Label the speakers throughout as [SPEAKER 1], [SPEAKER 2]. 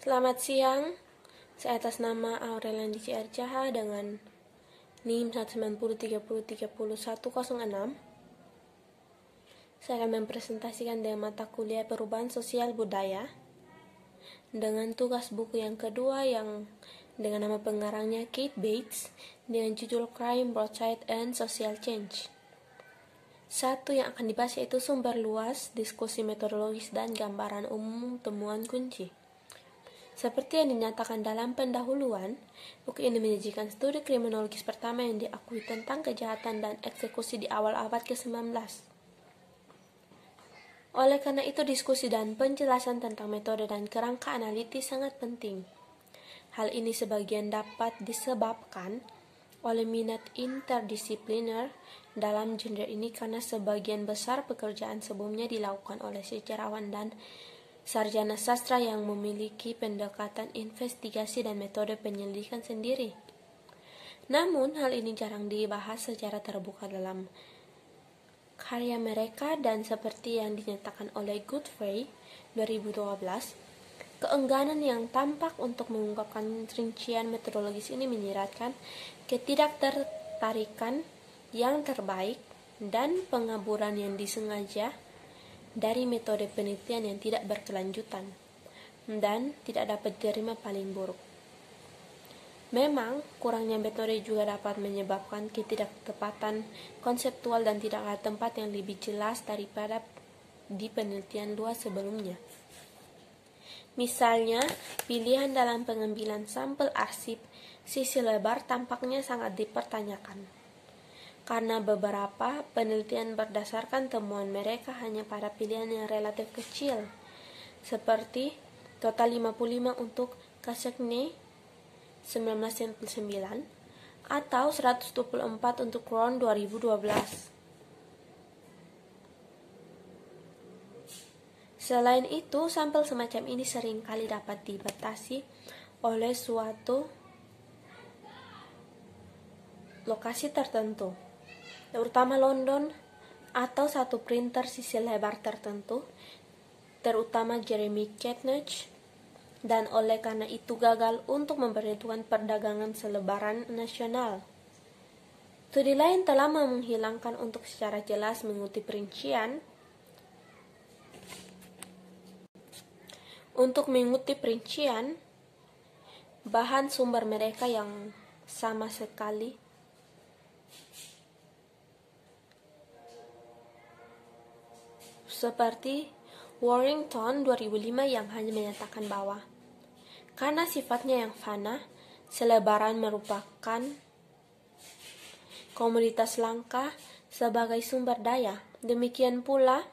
[SPEAKER 1] Selamat siang. Saya atas nama Aurelian Dici Arcaha dengan NIM 190303106. Saya akan mempresentasikan dengan mata kuliah Perubahan Sosial Budaya dengan tugas buku yang kedua yang dengan nama pengarangnya Kate Bates dengan judul Crime, Broadside, and Social Change. Satu yang akan dibahas yaitu sumber luas, diskusi metodologis, dan gambaran umum temuan kunci. Seperti yang dinyatakan dalam pendahuluan, buku ini menyajikan studi kriminologis pertama yang diakui tentang kejahatan dan eksekusi di awal abad ke-19. Oleh karena itu, diskusi dan penjelasan tentang metode dan kerangka analitis sangat penting. Hal ini sebagian dapat disebabkan oleh minat interdisipliner dalam genre ini karena sebagian besar pekerjaan sebelumnya dilakukan oleh sejarawan dan sarjana sastra yang memiliki pendekatan investigasi dan metode penyelidikan sendiri. Namun, hal ini jarang dibahas secara terbuka dalam karya mereka dan seperti yang dinyatakan oleh Goodway 2012, keengganan yang tampak untuk mengungkapkan rincian meteorologis ini menyiratkan ketidaktertarikan yang terbaik dan pengaburan yang disengaja dari metode penelitian yang tidak berkelanjutan dan tidak dapat diterima paling buruk. Memang, kurangnya metode juga dapat menyebabkan ketidaktepatan konseptual dan tidaklah tempat yang lebih jelas daripada di penelitian luas sebelumnya. Misalnya, pilihan dalam pengambilan sampel arsip sisi lebar tampaknya sangat dipertanyakan karena beberapa penelitian berdasarkan temuan mereka hanya pada pilihan yang relatif kecil, seperti total 55 untuk Kasekne 1999 atau 124 untuk Crown 2012. Selain itu, sampel semacam ini seringkali dapat dibatasi oleh suatu lokasi tertentu terutama London, atau satu printer sisi lebar tertentu, terutama Jeremy Ketnich, dan oleh karena itu gagal untuk memperhitungkan perdagangan selebaran nasional. Studi lain telah menghilangkan untuk secara jelas mengutip rincian untuk mengutip rincian bahan sumber mereka yang sama sekali seperti Warrington 2005 yang hanya menyatakan bahwa karena sifatnya yang fana, selebaran merupakan komoditas langka sebagai sumber daya. Demikian pula,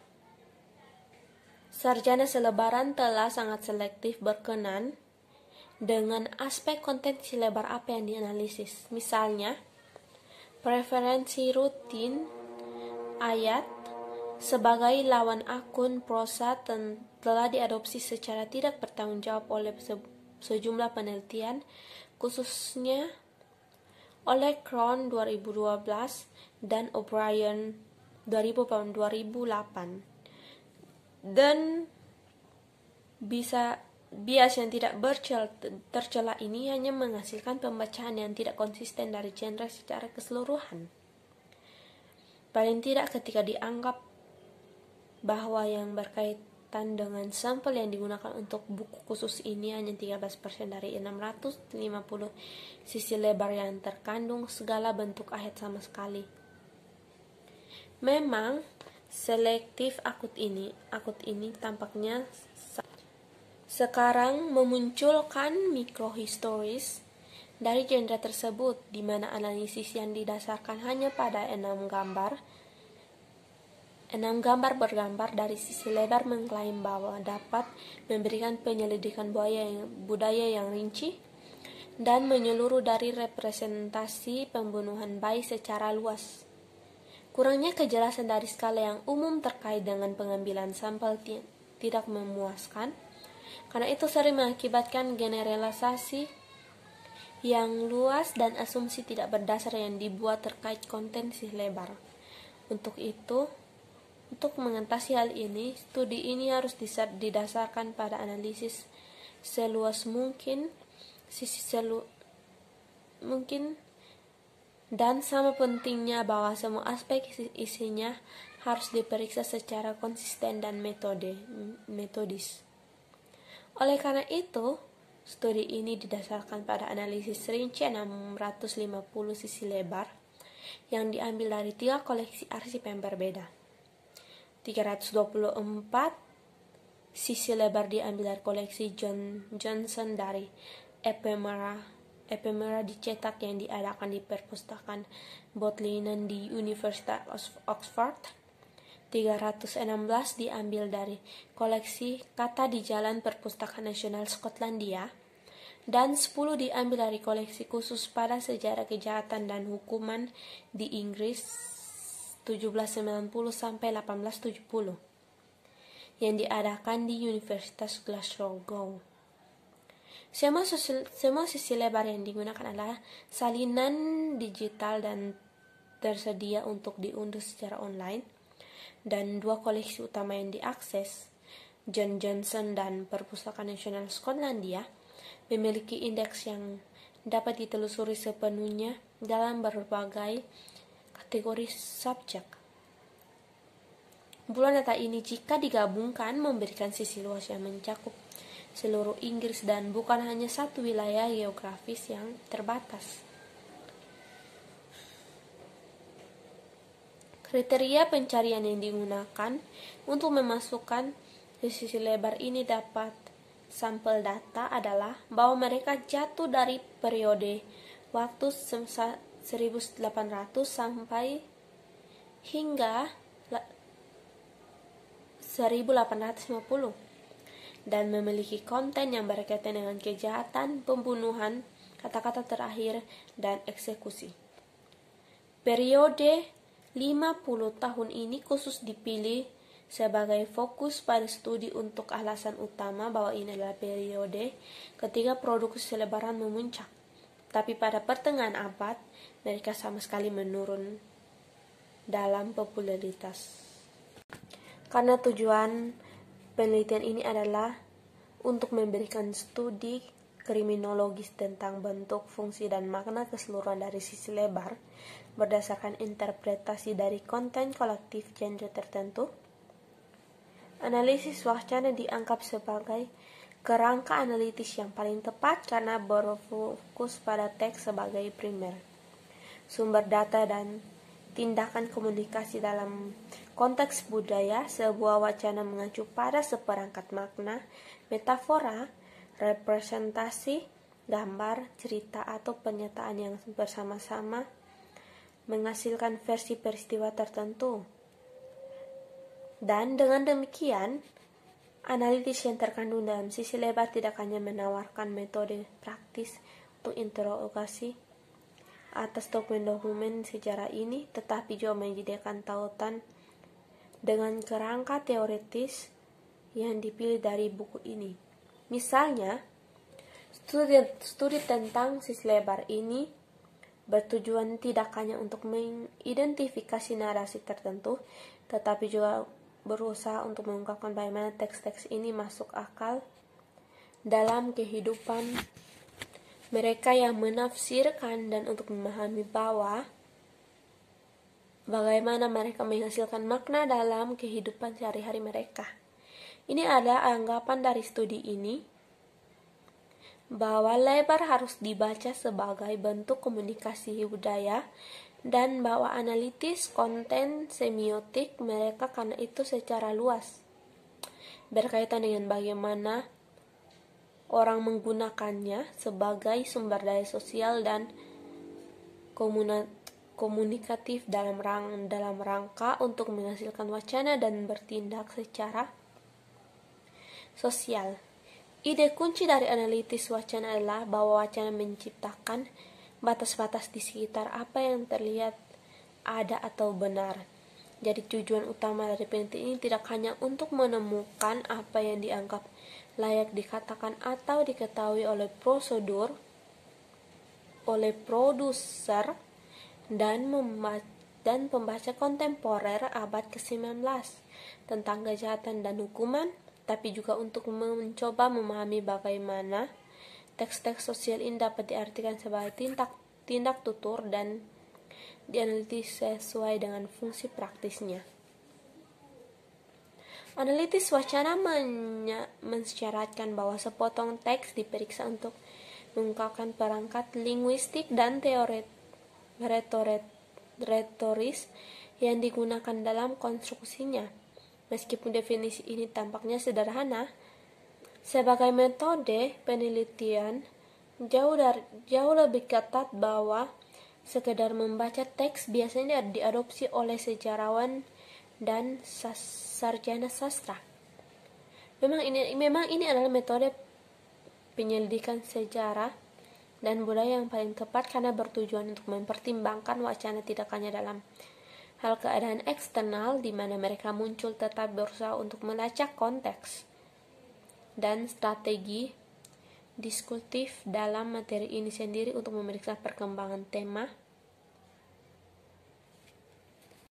[SPEAKER 1] sarjana selebaran telah sangat selektif berkenan dengan aspek konten selebar apa yang dianalisis. Misalnya, preferensi rutin, ayat, sebagai lawan akun prosa telah diadopsi secara tidak bertanggung jawab oleh sejumlah penelitian, khususnya oleh Crown 2012 dan O'Brien 2008 dan bisa bias yang tidak bercel, tercela ini hanya menghasilkan pembacaan yang tidak konsisten dari genre secara keseluruhan paling tidak ketika dianggap bahwa yang berkaitan dengan sampel yang digunakan untuk buku khusus ini hanya 13% dari 650 sisi lebar yang terkandung segala bentuk ahet sama sekali. Memang selektif akut ini, akut ini tampaknya sekarang memunculkan mikrohistoris dari genre tersebut, di mana analisis yang didasarkan hanya pada enam gambar Enam gambar bergambar dari sisi lebar mengklaim bahwa dapat memberikan penyelidikan buaya yang, budaya yang rinci dan menyeluruh dari representasi pembunuhan bayi secara luas. Kurangnya kejelasan dari skala yang umum terkait dengan pengambilan sampel tidak memuaskan, karena itu sering mengakibatkan generalisasi yang luas dan asumsi tidak berdasar yang dibuat terkait konten sisi lebar. Untuk itu, untuk mengatasi hal ini, studi ini harus didasarkan pada analisis seluas mungkin, sisi selu mungkin dan sama pentingnya bahwa semua aspek isinya harus diperiksa secara konsisten dan metode metodis. Oleh karena itu, studi ini didasarkan pada analisis rinci 650 sisi lebar yang diambil dari tiga koleksi arsip yang berbeda. 324 sisi lebar diambil dari koleksi John Johnson dari ephemera ephemera dicetak yang diadakan di perpustakaan Bodleian di Universitas Oxford 316 diambil dari koleksi kata di jalan perpustakaan nasional Skotlandia dan 10 diambil dari koleksi khusus pada sejarah kejahatan dan hukuman di Inggris 1790 sampai 1870 yang diadakan di Universitas Glasgow. Semua, sisi, semua sisi lebar yang digunakan adalah salinan digital dan tersedia untuk diunduh secara online dan dua koleksi utama yang diakses John Johnson dan Perpustakaan Nasional Skotlandia memiliki indeks yang dapat ditelusuri sepenuhnya dalam berbagai kategori subjek. Kumpulan data ini jika digabungkan memberikan sisi luas yang mencakup seluruh Inggris dan bukan hanya satu wilayah geografis yang terbatas. Kriteria pencarian yang digunakan untuk memasukkan sisi lebar ini dapat sampel data adalah bahwa mereka jatuh dari periode waktu 1800 sampai hingga 1850 dan memiliki konten yang berkaitan dengan kejahatan, pembunuhan, kata-kata terakhir, dan eksekusi. Periode 50 tahun ini khusus dipilih sebagai fokus pada studi untuk alasan utama bahwa ini adalah periode ketika produk selebaran memuncak. Tapi pada pertengahan abad, mereka sama sekali menurun dalam popularitas. Karena tujuan penelitian ini adalah untuk memberikan studi kriminologis tentang bentuk, fungsi, dan makna keseluruhan dari sisi lebar berdasarkan interpretasi dari konten kolektif gender tertentu. Analisis wacana dianggap sebagai kerangka analitis yang paling tepat karena berfokus pada teks sebagai primer. Sumber data dan tindakan komunikasi dalam konteks budaya, sebuah wacana mengacu pada seperangkat makna, metafora, representasi, gambar, cerita, atau pernyataan yang bersama-sama menghasilkan versi peristiwa tertentu. Dan dengan demikian, Analisis yang terkandung dalam sisi lebar tidak hanya menawarkan metode praktis untuk interogasi atas dokumen-dokumen sejarah ini, tetapi juga menyediakan tautan dengan kerangka teoretis yang dipilih dari buku ini. Misalnya, studi, studi tentang sisi lebar ini bertujuan tidak hanya untuk mengidentifikasi narasi tertentu, tetapi juga berusaha untuk mengungkapkan bagaimana teks-teks ini masuk akal dalam kehidupan mereka yang menafsirkan dan untuk memahami bahwa bagaimana mereka menghasilkan makna dalam kehidupan sehari-hari mereka. Ini ada anggapan dari studi ini bahwa lebar harus dibaca sebagai bentuk komunikasi budaya dan bahwa analitis konten semiotik mereka karena itu secara luas berkaitan dengan bagaimana orang menggunakannya sebagai sumber daya sosial dan komunikatif dalam rang dalam rangka untuk menghasilkan wacana dan bertindak secara sosial. Ide kunci dari analitis wacana adalah bahwa wacana menciptakan batas-batas di sekitar apa yang terlihat ada atau benar. Jadi tujuan utama dari penelitian ini tidak hanya untuk menemukan apa yang dianggap layak dikatakan atau diketahui oleh prosedur, oleh produser, dan membaca dan pembaca kontemporer abad ke-19 tentang kejahatan dan hukuman, tapi juga untuk mencoba memahami bagaimana Teks-teks sosial ini dapat diartikan sebagai tindak, tindak tutur dan dianalisis sesuai dengan fungsi praktisnya. Analitis wacana mensyaratkan bahwa sepotong teks diperiksa untuk mengungkapkan perangkat linguistik dan teori retoris yang digunakan dalam konstruksinya. Meskipun definisi ini tampaknya sederhana, sebagai metode penelitian, jauh, dari, jauh lebih ketat bahwa sekedar membaca teks biasanya diadopsi oleh sejarawan dan sas, sarjana sastra. Memang ini memang ini adalah metode penyelidikan sejarah dan budaya yang paling tepat karena bertujuan untuk mempertimbangkan wacana tidak hanya dalam hal keadaan eksternal di mana mereka muncul tetap berusaha untuk melacak konteks dan strategi diskutif dalam materi ini sendiri untuk memeriksa perkembangan tema